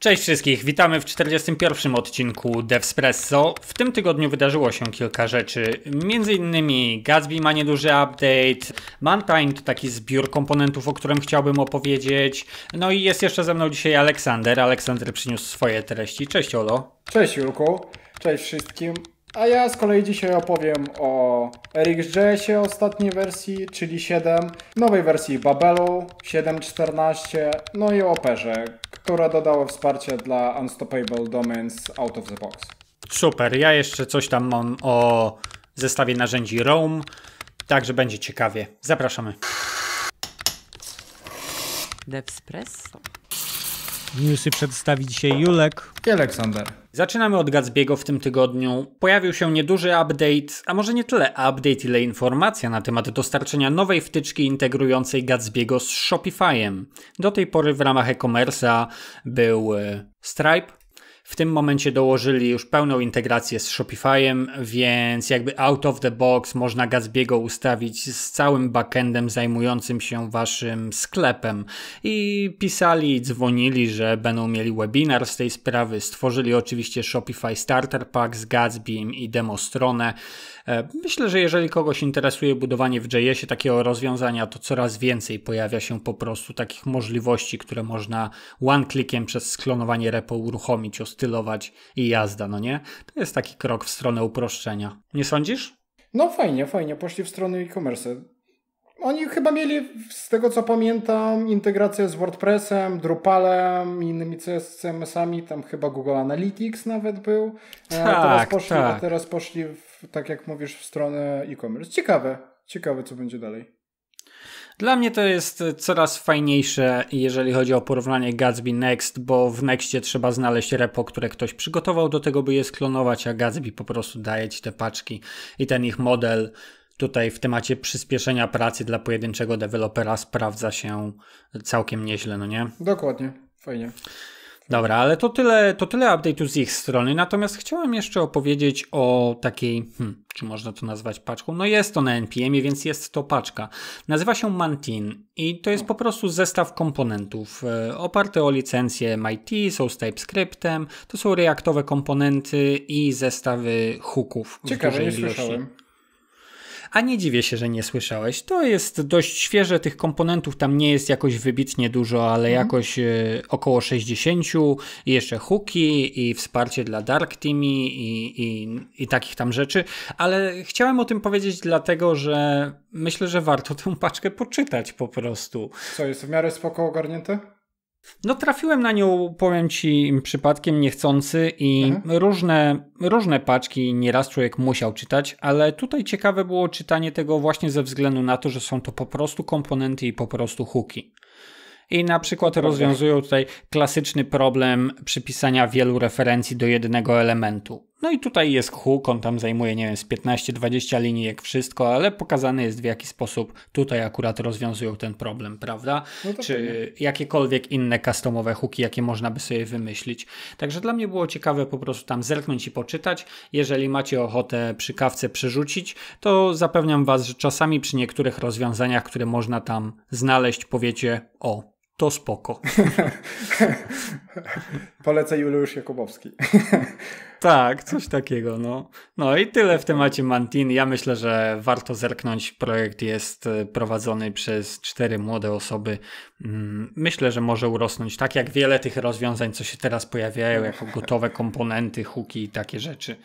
Cześć wszystkich, witamy w 41 odcinku Devspresso. W tym tygodniu wydarzyło się kilka rzeczy, między innymi Gatsby ma nieduży update, Mankind to taki zbiór komponentów, o którym chciałbym opowiedzieć, no i jest jeszcze ze mną dzisiaj Aleksander. Aleksander przyniósł swoje treści. Cześć Olo. Cześć Julku, cześć wszystkim. A ja z kolei dzisiaj opowiem o RxJS-ie ostatniej wersji, czyli 7, nowej wersji Babelu 7.14, no i o Operze, która dodała wsparcie dla Unstoppable Domains out of the box. Super, ja jeszcze coś tam mam o zestawie narzędzi Roam, także będzie ciekawie. Zapraszamy. Devspresso. Newsy przedstawi dzisiaj Julek i Aleksander. Zaczynamy od Gatsby'ego w tym tygodniu. Pojawił się nieduży update, a może nie tyle update, ile informacja na temat dostarczenia nowej wtyczki integrującej Gatsby'ego z Shopify'em. Do tej pory w ramach e-commerce'a był e, Stripe, w tym momencie dołożyli już pełną integrację z Shopifyem, więc jakby out of the box można Gatsby'ego ustawić z całym backendem zajmującym się waszym sklepem. I pisali, dzwonili, że będą mieli webinar z tej sprawy. Stworzyli oczywiście Shopify Starter Pack z Gatsby'im i demo stronę. E, myślę, że jeżeli kogoś interesuje budowanie w JS-ie takiego rozwiązania, to coraz więcej pojawia się po prostu takich możliwości, które można one-clickiem przez sklonowanie repo uruchomić, ostylować i jazda, no nie? To jest taki krok w stronę uproszczenia. Nie sądzisz? No fajnie, fajnie, poszli w stronę e-commerce. Oni chyba mieli, z tego co pamiętam, integrację z WordPressem, Drupalem, innymi CMS-ami, tam chyba Google Analytics nawet był. E, tak, teraz poszli, tak. teraz poszli w tak jak mówisz, w stronę e-commerce. Ciekawe, ciekawe co będzie dalej. Dla mnie to jest coraz fajniejsze, jeżeli chodzi o porównanie Gatsby Next, bo w Nextie trzeba znaleźć repo, które ktoś przygotował do tego, by je sklonować, a Gatsby po prostu daje ci te paczki i ten ich model tutaj w temacie przyspieszenia pracy dla pojedynczego dewelopera sprawdza się całkiem nieźle, no nie? Dokładnie, fajnie. Dobra, ale to tyle, to tyle update'u z ich strony. Natomiast chciałem jeszcze opowiedzieć o takiej, hmm, czy można to nazwać paczką? No jest to na npm więc jest to paczka. Nazywa się Mantin i to jest po prostu zestaw komponentów y, oparte o licencję MIT, są z TypeScriptem, to są reaktowe komponenty i zestawy hooków. Ciekawe, nie słyszałem a nie dziwię się, że nie słyszałeś. To jest dość świeże, tych komponentów tam nie jest jakoś wybitnie dużo, ale mhm. jakoś y, około 60 i jeszcze hooki i wsparcie dla Dark Teamy i, i, i takich tam rzeczy, ale chciałem o tym powiedzieć dlatego, że myślę, że warto tę paczkę poczytać po prostu. Co, jest w miarę spoko ogarnięte? No trafiłem na nią, powiem ci, przypadkiem niechcący i mhm. różne, różne paczki nieraz człowiek musiał czytać, ale tutaj ciekawe było czytanie tego właśnie ze względu na to, że są to po prostu komponenty i po prostu huki. I na przykład rozwiązują tutaj klasyczny problem przypisania wielu referencji do jednego elementu. No i tutaj jest hook, on tam zajmuje, nie wiem, z 15-20 jak wszystko, ale pokazane jest w jaki sposób tutaj akurat rozwiązują ten problem, prawda? No Czy jakiekolwiek inne customowe hooki, jakie można by sobie wymyślić. Także dla mnie było ciekawe po prostu tam zerknąć i poczytać. Jeżeli macie ochotę przy kawce przerzucić, to zapewniam Was, że czasami przy niektórych rozwiązaniach, które można tam znaleźć, powiecie o, to spoko. Polecę Juliusz Jakubowski. tak, coś takiego. No. no i tyle w temacie Mantini. Ja myślę, że warto zerknąć. Projekt jest y, prowadzony przez cztery młode osoby. Mm, myślę, że może urosnąć tak jak wiele tych rozwiązań, co się teraz pojawiają, jako gotowe komponenty, huki i takie rzeczy.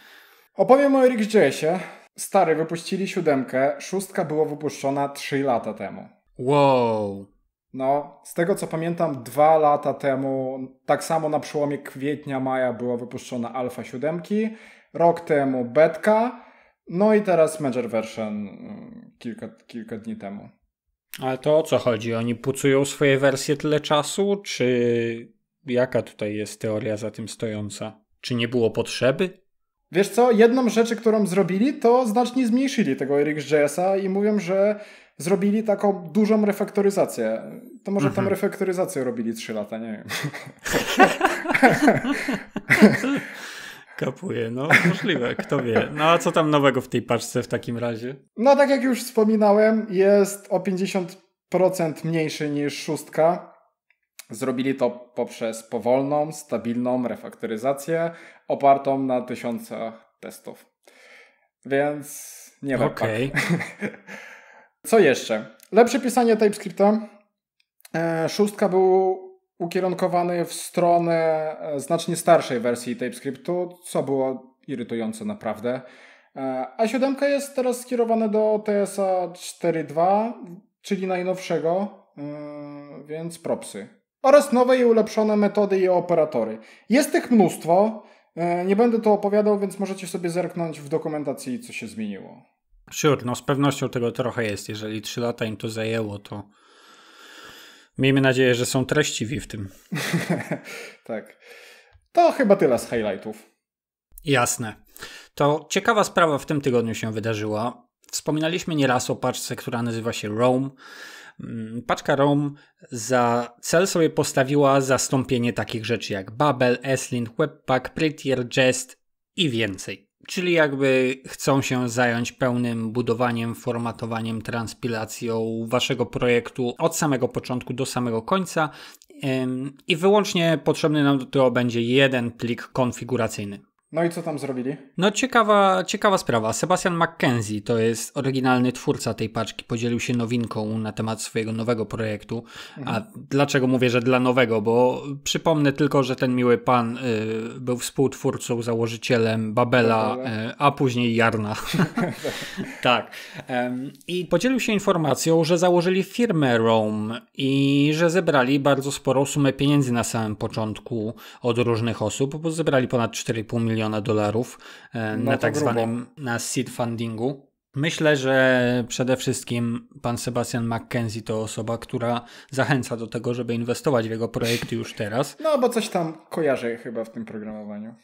Opowiem o RxJSie. Stary, wypuścili siódemkę. Szóstka była wypuszczona trzy lata temu. Wow. No, z tego co pamiętam, dwa lata temu, tak samo na przełomie kwietnia, maja była wypuszczona Alfa 7, rok temu Betka, no i teraz Major Version mm, kilka, kilka dni temu. Ale to o co chodzi? Oni pucują swoje wersje tyle czasu, czy jaka tutaj jest teoria za tym stojąca? Czy nie było potrzeby? Wiesz co, jedną rzecz, którą zrobili, to znacznie zmniejszyli tego RxJS-a i mówią, że zrobili taką dużą refaktoryzację. To może tam mhm. refaktoryzację robili 3 lata, nie wiem. Kapuje, no możliwe, kto wie. No a co tam nowego w tej paczce w takim razie? No tak jak już wspominałem, jest o 50% mniejszy niż szóstka. Zrobili to poprzez powolną, stabilną refaktoryzację opartą na tysiącach testów. Więc nie ma. Okej. Okay. Co jeszcze? Lepsze pisanie TypeScripta. E, szóstka był ukierunkowany w stronę e, znacznie starszej wersji TypeScriptu, co było irytujące naprawdę. E, a siódemka jest teraz skierowana do TSA 4.2, czyli najnowszego, więc propsy. Oraz nowe i ulepszone metody i operatory. Jest tych mnóstwo. Nie będę to opowiadał, więc możecie sobie zerknąć w dokumentacji, co się zmieniło. Sure, no z pewnością tego trochę jest. Jeżeli 3 lata im to zajęło, to miejmy nadzieję, że są treściwi w tym. tak. To chyba tyle z highlightów. Jasne. To ciekawa sprawa w tym tygodniu się wydarzyła. Wspominaliśmy nieraz o paczce, która nazywa się Rome. Mm, paczka Rome za cel sobie postawiła zastąpienie takich rzeczy jak Babel, Eslint, Webpack, Prettier, Jest i więcej. Czyli jakby chcą się zająć pełnym budowaniem, formatowaniem, transpilacją waszego projektu od samego początku do samego końca i wyłącznie potrzebny nam do tego będzie jeden plik konfiguracyjny. No i co tam zrobili? No ciekawa, ciekawa sprawa. Sebastian McKenzie to jest oryginalny twórca tej paczki. Podzielił się nowinką na temat swojego nowego projektu. Mhm. A dlaczego mówię, że dla nowego? Bo przypomnę tylko, że ten miły pan y, był współtwórcą, założycielem Babela, y, a później Jarna. tak. I podzielił się informacją, że założyli firmę Rome i że zebrali bardzo sporą sumę pieniędzy na samym początku od różnych osób, bo zebrali ponad 4,5 miliona miliona dolarów e, no na tak zwanym na seed fundingu. Myślę, że przede wszystkim pan Sebastian McKenzie to osoba, która zachęca do tego, żeby inwestować w jego projekty już teraz. No, bo coś tam kojarzę chyba w tym programowaniu.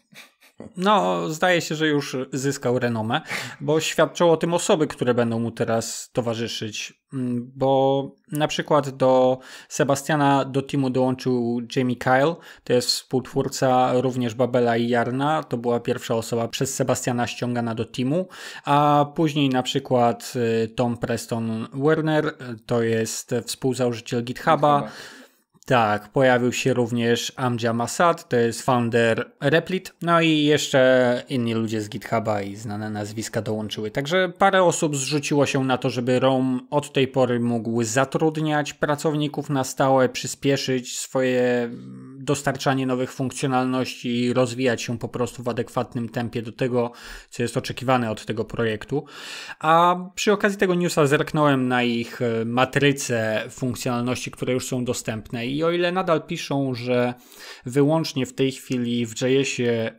No, zdaje się, że już zyskał renomę, bo świadczą o tym osoby, które będą mu teraz towarzyszyć. Mm, bo na przykład do Sebastiana do teamu dołączył Jamie Kyle, to jest współtwórca również Babela i Jarna. To była pierwsza osoba przez Sebastiana ściągana do teamu, a później na przykład y, Tom Preston Werner, to jest współzałożyciel GitHuba. GitHuba tak, pojawił się również Amjad Masad, to jest founder Replit, no i jeszcze inni ludzie z GitHuba i znane nazwiska dołączyły. Także parę osób zrzuciło się na to, żeby ROM od tej pory mógł zatrudniać pracowników na stałe, przyspieszyć swoje dostarczanie nowych funkcjonalności i rozwijać się po prostu w adekwatnym tempie do tego, co jest oczekiwane od tego projektu. A przy okazji tego newsa zerknąłem na ich matrycę funkcjonalności, które już są dostępne i i o ile nadal piszą, że wyłącznie w tej chwili w JS-ie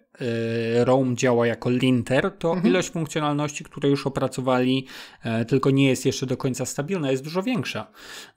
y, Rome działa jako linter, to mhm. ilość funkcjonalności, które już opracowali, e, tylko nie jest jeszcze do końca stabilna, jest dużo większa,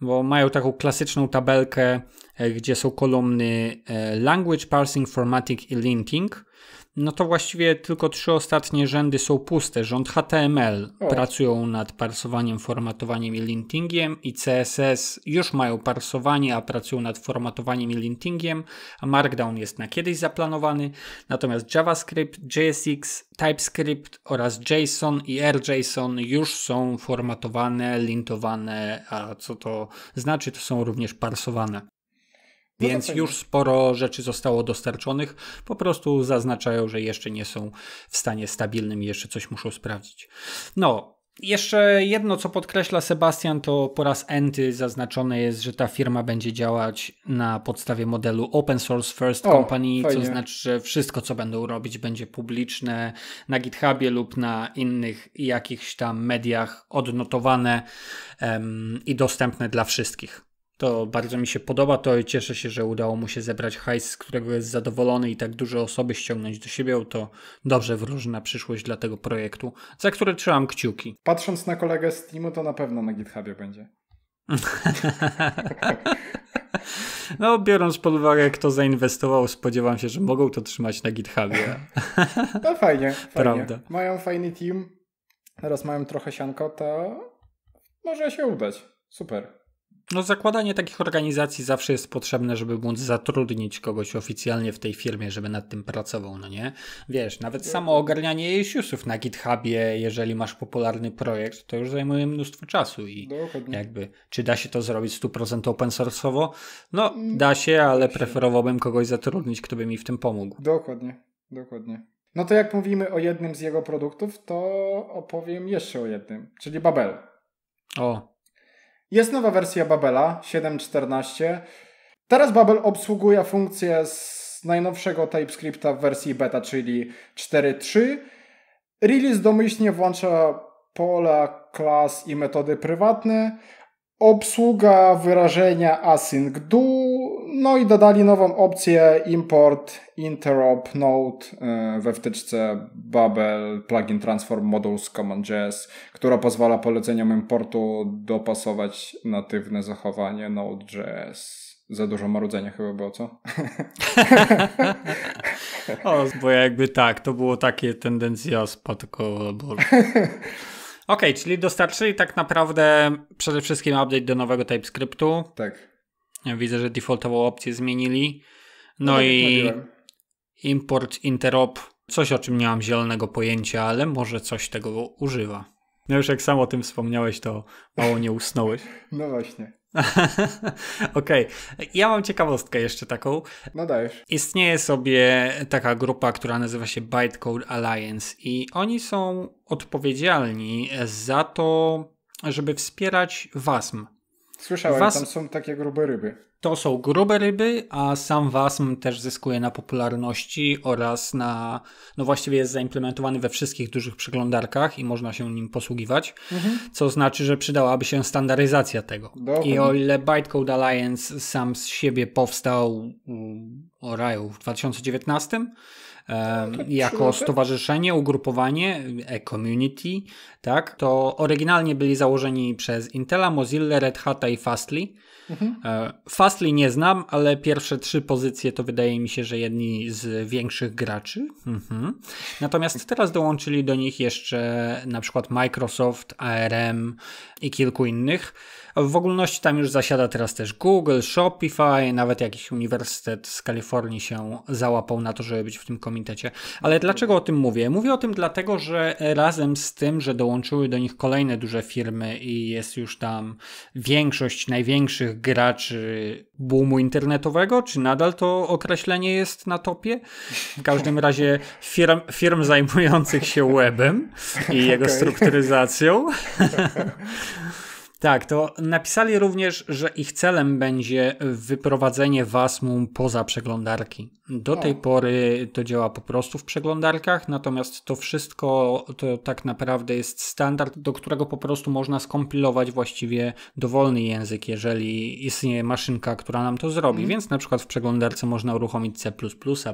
bo mają taką klasyczną tabelkę, e, gdzie są kolumny e, language, parsing, formatting i linting no to właściwie tylko trzy ostatnie rzędy są puste. Rząd HTML o. pracują nad parsowaniem, formatowaniem i lintingiem i CSS już mają parsowanie, a pracują nad formatowaniem i lintingiem, a Markdown jest na kiedyś zaplanowany. Natomiast JavaScript, JSX, TypeScript oraz JSON i RJSON już są formatowane, lintowane, a co to znaczy, to są również parsowane. Więc no już sporo rzeczy zostało dostarczonych, po prostu zaznaczają, że jeszcze nie są w stanie stabilnym i jeszcze coś muszą sprawdzić. No, jeszcze jedno, co podkreśla Sebastian, to po raz enty zaznaczone jest, że ta firma będzie działać na podstawie modelu Open Source First Company, o, co znaczy, że wszystko, co będą robić, będzie publiczne na GitHubie lub na innych jakichś tam mediach odnotowane um, i dostępne dla wszystkich. To bardzo mi się podoba to i cieszę się, że udało mu się zebrać hajs, z którego jest zadowolony i tak duże osoby ściągnąć do siebie. To dobrze wróży na przyszłość dla tego projektu, za który trzymam kciuki. Patrząc na kolegę z timu, to na pewno na GitHubie będzie. No, biorąc pod uwagę, kto zainwestował, spodziewam się, że mogą to trzymać na GitHubie. No fajnie, fajnie. Prawda. Mają fajny team, teraz mają trochę sianko, to może się udać. Super. No, zakładanie takich organizacji zawsze jest potrzebne, żeby móc zatrudnić kogoś oficjalnie w tej firmie, żeby nad tym pracował, no nie? Wiesz, nawet samo ogarnianie issuesów na GitHubie, jeżeli masz popularny projekt, to już zajmuje mnóstwo czasu i Dokładnie. jakby, czy da się to zrobić 100% open source'owo? No, mm, da się, ale preferowałbym kogoś zatrudnić, kto by mi w tym pomógł. Dokładnie, dokładnie. No to jak mówimy o jednym z jego produktów, to opowiem jeszcze o jednym, czyli Babel. O, jest nowa wersja Babela 7.14. Teraz Babel obsługuje funkcję z najnowszego TypeScripta w wersji beta, czyli 4.3. Release domyślnie włącza pola klas i metody prywatne, obsługa wyrażenia async do, no i dodali nową opcję import interop node y, we wtyczce Babel plugin transform modules command.js, która pozwala poleceniom importu dopasować natywne zachowanie node.js. Za dużo marudzenia chyba było, co? o, bo jakby tak, to było takie tendencja spadkowo. Okej, okay, czyli dostarczyli tak naprawdę przede wszystkim update do nowego TypeScriptu. Tak. Widzę, że defaultową opcję zmienili. No, no tak i import interop, coś o czym nie mam zielonego pojęcia, ale może coś tego używa. No już jak sam o tym wspomniałeś, to mało nie usnąłeś. No właśnie. Okej, okay. ja mam ciekawostkę jeszcze taką. No dajesz. Istnieje sobie taka grupa, która nazywa się Bytecode Alliance i oni są odpowiedzialni za to, żeby wspierać WASM. Słyszałem, tam są takie grube ryby. To są grube ryby, a sam WASM też zyskuje na popularności oraz na. No właściwie jest zaimplementowany we wszystkich dużych przeglądarkach i można się nim posługiwać, mhm. co znaczy, że przydałaby się standaryzacja tego. I o ile Bytecode Alliance sam z siebie powstał mm, o raju w 2019 tak, tak, jako stowarzyszenie, ugrupowanie, e-community, tak, to oryginalnie byli założeni przez Intela, Mozilla, Red Hat i Fastly. Mhm. E, Gasly nie znam, ale pierwsze trzy pozycje to wydaje mi się, że jedni z większych graczy. Mhm. Natomiast teraz dołączyli do nich jeszcze na przykład Microsoft, ARM i kilku innych. W ogólności tam już zasiada teraz też Google, Shopify, nawet jakiś uniwersytet z Kalifornii się załapał na to, żeby być w tym komitecie. Ale dlaczego o tym mówię? Mówię o tym dlatego, że razem z tym, że dołączyły do nich kolejne duże firmy i jest już tam większość największych graczy boomu internetowego, czy nadal to określenie jest na topie? W każdym razie firm, firm zajmujących się webem i jego okay. strukturyzacją. Tak, to napisali również, że ich celem będzie wyprowadzenie Wasmum poza przeglądarki. Do o. tej pory to działa po prostu w przeglądarkach, natomiast to wszystko to tak naprawdę jest standard, do którego po prostu można skompilować właściwie dowolny język, jeżeli istnieje maszynka, która nam to zrobi. Mm. Więc na przykład w przeglądarce można uruchomić C,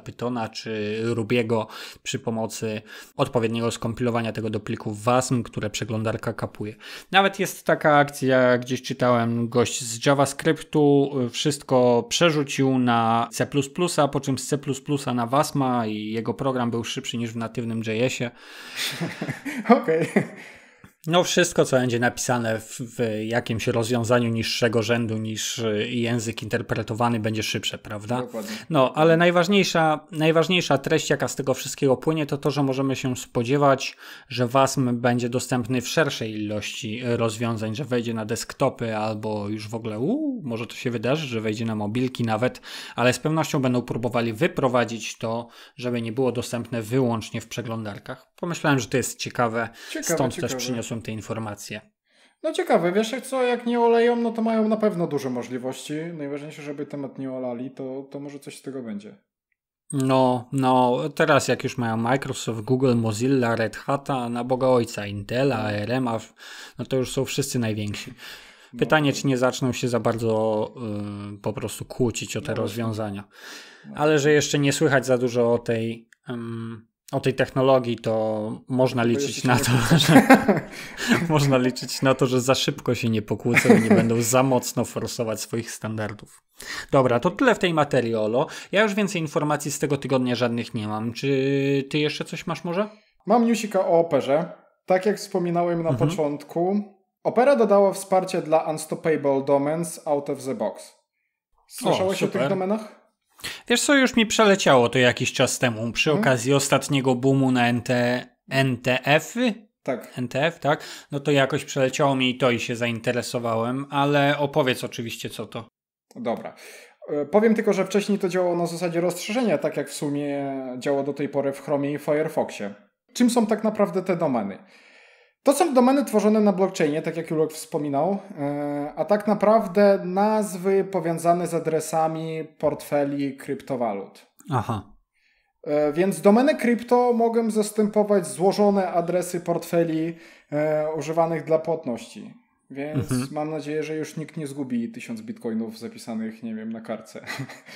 Pytona czy Rubiego przy pomocy odpowiedniego skompilowania tego do plików WASM, które przeglądarka kapuje. Nawet jest taka akcja, ja gdzieś czytałem, gość z JavaScriptu y, wszystko przerzucił na C++, a po czym z C++ na Wasma i jego program był szybszy niż w natywnym JS-ie. Okej. Okay. No wszystko, co będzie napisane w, w, jakimś rozwiązaniu niższego rzędu niż y, język interpretowany będzie szybsze, prawda? Dokładnie. No, ale najważniejsza, najważniejsza treść, jaka z tego wszystkiego płynie, to to, że możemy się spodziewać, że WASM będzie dostępny w szerszej ilości rozwiązań, że wejdzie na desktopy albo już w ogóle, uu, może to się wydarzy, że wejdzie na mobilki nawet, ale z pewnością będą próbowali wyprowadzić to, żeby nie było dostępne wyłącznie w przeglądarkach. Pomyślałem, że to jest ciekawe, ciekawe stąd ciekawe. też przyniosłem te informacje. No ciekawe, wiesz co, jak nie oleją, no to mają na pewno duże możliwości. Najważniejsze, żeby temat nie olali, to, to może coś z tego będzie. No, no, teraz jak już mają Microsoft, Google, Mozilla, Red Hata, na Boga Ojca, Intela, no. ARM, no to już są wszyscy najwięksi. No, Pytanie, no. czy nie zaczną się za bardzo y, po prostu kłócić o te no rozwiązania. Ale że jeszcze nie słychać za dużo o tej o tej technologii, to można liczyć na to, że można liczyć na to, że za szybko się nie pokłócą i nie będą za mocno forsować swoich standardów. Dobra, to tyle w tej materii, Olo. Ja już więcej informacji z tego tygodnia żadnych nie mam. Czy ty jeszcze coś masz może? Mam newsika o operze. Tak jak wspominałem na mhm. początku, opera dodała wsparcie dla Unstoppable Domains out of the box. Słyszałeś o, o tych domenach? Wiesz co, już mi przeleciało to jakiś czas temu przy hmm? okazji ostatniego boomu na NT, NTF. -y? Tak. NTF, tak? No to jakoś przeleciało mi i to i się zainteresowałem, ale opowiedz oczywiście co to. Dobra. E, powiem tylko, że wcześniej to działało na zasadzie rozszerzenia, tak jak w sumie działało do tej pory w Chromie i Firefoxie. Czym są tak naprawdę te domeny? To są domeny tworzone na blockchainie, tak jak Julek wspominał, e, a tak naprawdę nazwy powiązane z adresami portfeli kryptowalut. Aha. E, więc domeny krypto mogę zastępować złożone adresy portfeli e, używanych dla płatności. Więc mhm. mam nadzieję, że już nikt nie zgubi tysiąc bitcoinów zapisanych, nie wiem, na kartce.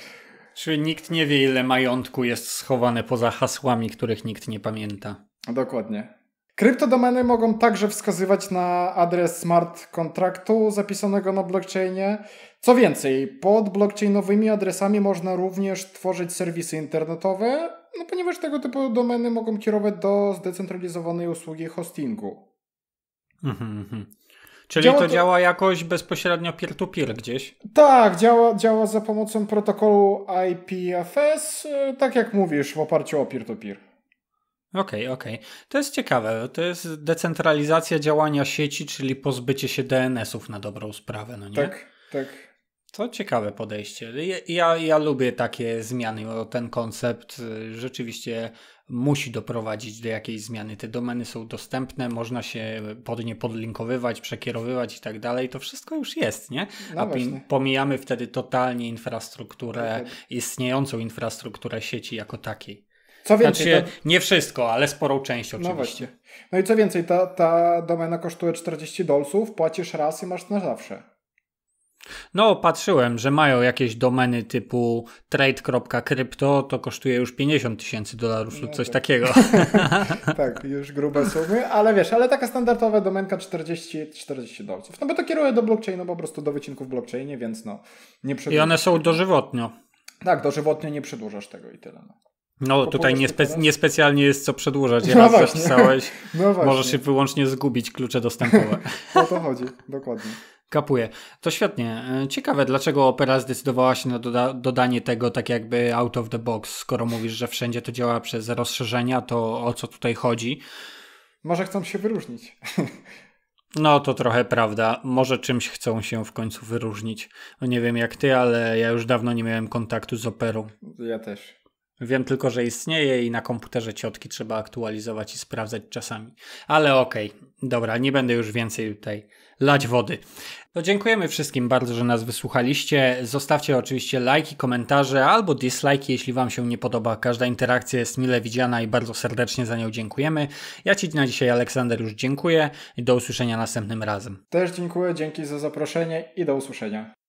Czyli nikt nie wie, ile majątku jest schowane poza hasłami, których nikt nie pamięta. Dokładnie. Kryptodomeny mogą także wskazywać na adres smart kontraktu zapisanego na blockchainie. Co więcej, pod blockchainowymi adresami można również tworzyć serwisy internetowe, no ponieważ tego typu domeny mogą kierować do zdecentralizowanej usługi hostingu. Mhm, mhm. Czyli działa to, działa jakoś bezpośrednio peer-to-peer gdzieś? Tak, działa, działa za pomocą protokołu IPFS, y, tak jak mówisz, w oparciu o peer-to-peer. peer to peer Okej, okay, okej. Okay. To jest ciekawe. To jest decentralizacja działania sieci, czyli pozbycie się DNS-ów na dobrą sprawę, no nie? Tak, tak. To ciekawe podejście. Ja, ja lubię takie zmiany, bo ten koncept y, rzeczywiście musi doprowadzić do jakiejś zmiany. Te domeny są dostępne, można się pod nie podlinkowywać, przekierowywać i tak dalej. To wszystko już jest, nie? No A właśnie. pomijamy wtedy totalnie infrastrukturę, tak, tak. istniejącą infrastrukturę sieci jako takiej. Co więcej, znaczy, to... nie wszystko, ale sporą część no oczywiście. No, właśnie. no i co więcej, ta, ta domena kosztuje 40 dolców, płacisz raz i masz na zawsze. No, patrzyłem, że mają jakieś domeny typu trade.crypto, to kosztuje już 50 tysięcy dolarów lub coś tak. takiego. tak, już grube sumy, ale wiesz, ale taka standardowa domenka 40, 40 dolców. No bo to kieruje do blockchainu, po prostu do wycinków w blockchainie, więc no. Nie I one są dożywotnio. Tak, dożywotnie nie przedłużasz tego i tyle. No. No, po tutaj niespe teraz... niespecjalnie jest co przedłużać. No ja no właśnie. zapisałeś. No Możesz się wyłącznie zgubić klucze dostępowe. o to chodzi, dokładnie. Kapuje. To świetnie. E, ciekawe, dlaczego Opera zdecydowała się na doda dodanie tego tak jakby out of the box, skoro mówisz, że wszędzie to działa przez rozszerzenia, to o co tutaj chodzi? Może chcą się wyróżnić. No to trochę prawda. Może czymś chcą się w końcu wyróżnić. No nie wiem jak ty, ale ja już dawno nie miałem kontaktu z Operą. Ja też. Wiem tylko, że istnieje i na komputerze ciotki trzeba aktualizować i sprawdzać czasami. Ale okej, okay. dobra, nie będę już więcej tutaj lać wody. To dziękujemy wszystkim bardzo, że nas wysłuchaliście. Zostawcie oczywiście lajki, komentarze albo dislajki, jeśli Wam się nie podoba. Każda interakcja jest mile widziana i bardzo serdecznie za nią dziękujemy. Ja Ci na dzisiaj, Aleksander, już dziękuję i do usłyszenia następnym razem. Też dziękuję, dzięki za zaproszenie i do usłyszenia.